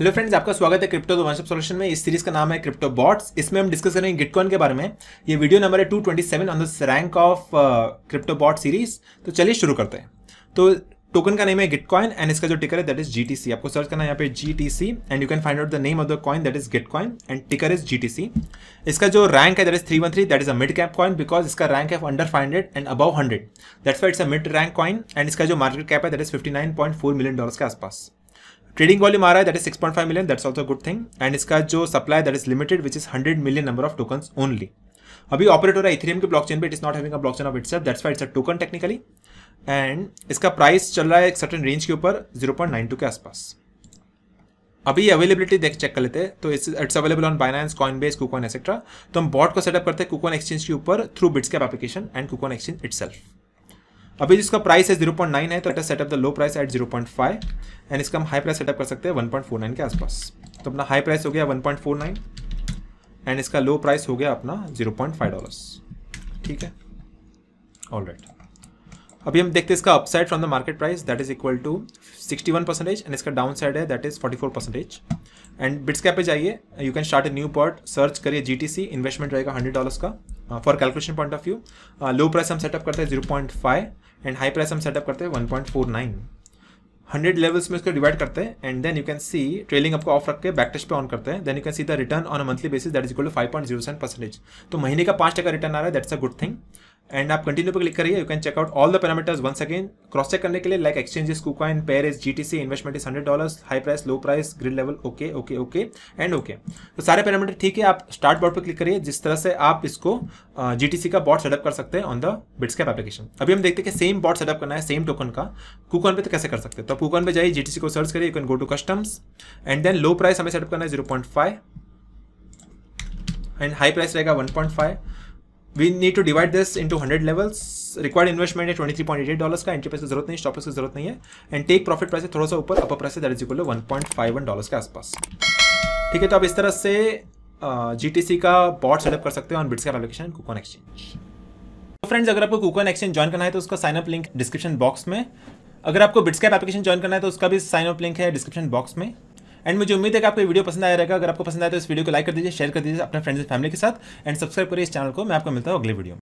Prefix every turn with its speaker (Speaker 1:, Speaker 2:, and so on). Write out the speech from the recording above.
Speaker 1: Hello friends आपका स्वागत है क्रिप्टो वन सॉल्यूशन में इस सीरीज का नाम है क्रिप्टो बॉट्स इसमें हम डिस्कस करेंगे गिटकॉइन के बारे में ये वीडियो नंबर है 227 on the rank of crypto bot series तो चलिए शुरू करते हैं तो टोकन का नेम है गिटकॉइन एंड इसका जो टिकर है दैट इज जी आपको सर्च करना है यहाँ पे G and you can find out the name of the coin that is Gitcoin and ticker is G इसका जो रैंक है that is three one three that is a mid cap coin because इसका rank है under five hundred and above hundred that's why it's a mid rank coin and इसका जो market cap है that is fifty nine point four million dollar के आसपास trading volume आ रहा है that is six point five million that also good thing and इसका जो supply that is limited which is hundred million number of token only अभी operate हो रहा है इथेरियम के ब्लॉकचेन पे it is not having a blockchain of its that's why it's a token technically and इसका price चल रहा है एक सर्टन रेंज के ऊपर जीरो पॉइंट नाइन टू के आसपास अभी अवेलेबिलिटी देख चेक कर लेते हैं तो it's available on Binance base KuCoin etcetera तो हम बॉट को सेटअप करते हैं कुकॉन एक्सचेंज के ऊपर through Bitsgap application and KuCoin exchange self अभी जिसका प्राइस है जीरो पॉइंट नाइन है तो let setup the low price at zero point five and इसका हम हाई प्राइस सेटअप कर सकते हैं वन पॉइंट फोर नाइन के आसपास तो अपना हाई प्राइस हो गया one point four nine and इसका लो प्राइस हो गया अपना जीरो पॉइंट फाइव डॉलर्स ठीक है ऑल राइट right. अभी हम देखते हैं इसका upside from the market price that is equal to sixty one percentage and इसका डाउन साइड है that is forty four percentage and Bitsgap पे जाइए you can start a new bot search करिए जी टी सी इन्वेस्टमेंट रहेगा hundred dollars का for calculation point of view low price हम setup करते हैं zero point five and high price हम setup करते हैं one point four nine hundred levels में उसको डिवाइड करते हैं and then you can see trailing आपको ऑफ रख के बैक टेस्ट पे ऑन करते हैं then you can see the return on a monthly basis that is equal to five point zero seven percentage तो महीने का पांच टका रिटर्न आ रहा है that's a good thing and आप कंटिन्यू पर क्लिक करिए you can check out all the parameters once again cross check करने के लिए like exchanges KuCoin pair is GTC investment is hundred dollar high price low price grid level okay okay okay and okay तो सारे parameter ठीक है आप start board पर click करिए जिस तरह से आप इसको जीटीसी uh, का बॉर्ड सेटअप कर सकते हैं on the Bitsgap application अभी हम देखते हैं कि सेम बॉर्ड सेटअप करना है सेम टोकन का कुकॉन पे तो कैसे कर सकते हैं तो आप कुकॉन पे जाइए जीटीसी को सर्च करिए you can go to customs and then low price हमें सेटअप करना है zero point five and high price रहेगा one point five we need to divide this into 100 levels required investment है 23.88 डॉलर्स का entry price की जरूरत नहीं stop की जरूरत नहीं है एंड टेक प्रॉफिट प्राइस थोड़ा सा ऊपर upper price that is equal to 1.51 dollars के आसपास ठीक है तो आप इस तरह से जीटीसी uh, का बॉट सेटअप कर सकते हो ऑन बिट्स का एप्लीकेशन कूपन एक्सचेंज तो फ्रेंड्स अगर आपको कूपन एक्सचेंज ज्वाइन करना है तो उसका sign up link description box में अगर आपको बिट्स कैप एप्लीकेशन ज्वाइन करना है तो उसका भी साइन अप लिंक है डिस्क्रिप्शन बॉक्स में एंड मुझे उम्मीद है कि आपको वीडियो पसंद आया रहेगा अगर आपको पसंद आया तो इस वीडियो को लाइक कर दीजिए शेयर कर दीजिए अपने फ्रेंड्स एंड फैमिली के साथ एंड सब्सक्राइब करिए इस चैनल को मैं आपको मिलता हूँ अगले वीडियो